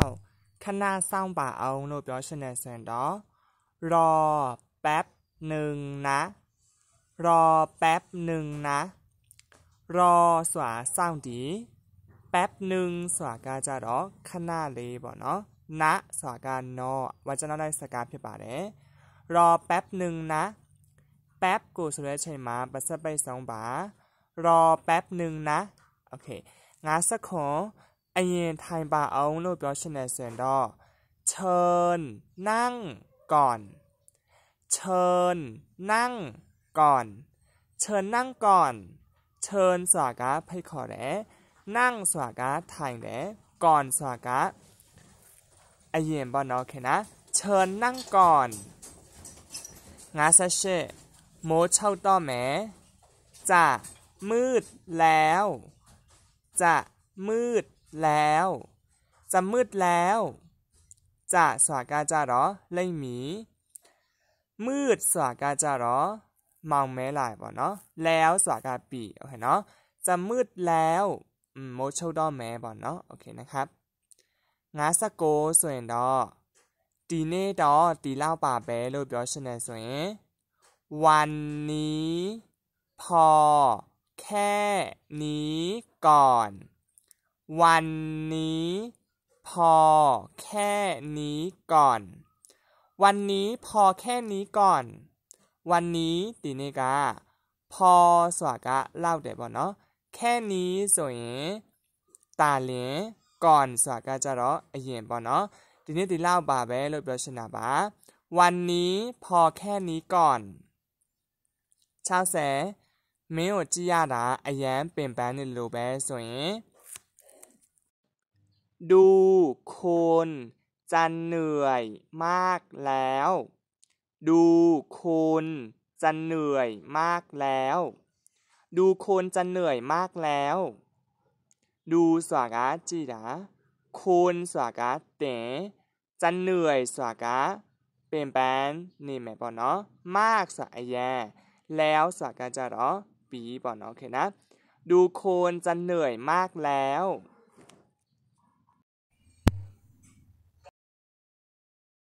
56คณะสร้างป่าเอาโนบยอชนนแสนดอรอแป๊บหนึ่งนะ รอแป๊บหนึ่งนะ รอสวาสร้างดี แป๊บหนึ่งสวากาจาดอคณะเลยบ่เนาะนะสวากาโนวันจะน่าได้สกาพีบาเนรอแป๊บหนึ่งนะ แป๊บกูสุดเลยใช่มาปัสไปสองบา รอแป๊บหนึ่งนะ โอเคงาสักขอไอเยนိทย်ပါအောင်လบု့ပนောခนင်เชิญนั่งก่อน เชิญนั่งก่อน เชิญนั่งก่อน เชิญสวากาไปขอแรนั่งสวากาทายแรก่อนสวากาอเย็นบอนอเแค่นะเชิญนั่งก่อน งาซเชโมเช่าต่อแม้จะมืดแล้ว จะมืดแล้วจะมืดแล้ว จะสวากาจาหรอไลหมี มืดสวากาจาหรอ มองไม่หลายบ่เนาะแล้วสวากาปีโอเคเนาะจะมืดแล้วโมชดอแม่บ่เนาะโอเค นะครับงาสโกส่วนดอตีเน่ดอตีเล่าป่าเบลลูบု့ชြေส่วนวันนี้ พอแค่นี้ก่อนวันนี้พอแค่นี้ก่อน วันนี้พอแค่นี้ก่อน วันนี้ติเนกา พอสวากะเล่าเดี๋ยวบอกเนาะ แค่นี้สวย ตาเ้ยก่อนสวากะจะรอเย็นบอกเนาะตีนี้ติเล่าบาเบลบลชนะบาวันนี้พอแค่นี้ก่อน ชาวเส没有记亚达，阿言变白的路白，所以。ดูคุณจะเหนื่อยมากแล้ว ดูคุณจะเหนื่อยมากแล้ว ดูคุณจะเหนื่อยมากแล้ว ดูสวากาจีดาคุณสวากาเต๋จะเหนื่อยสวากาเป็นแปลนนี่แม่ปอเนาะ มากสวายแยแล้วสวากาจะรอปีปอเนาะโอเคนะ ดูคุณจะเหนื่อยมากแล้ว